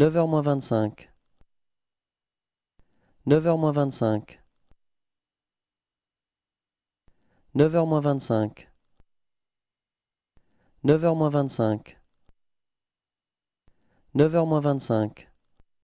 Neuf heures moins vingt-cinq. Neuf heures moins vingt-cinq. Neuf heures moins vingt-cinq. Neuf heures moins vingt-cinq. Neuf heures moins vingt-cinq.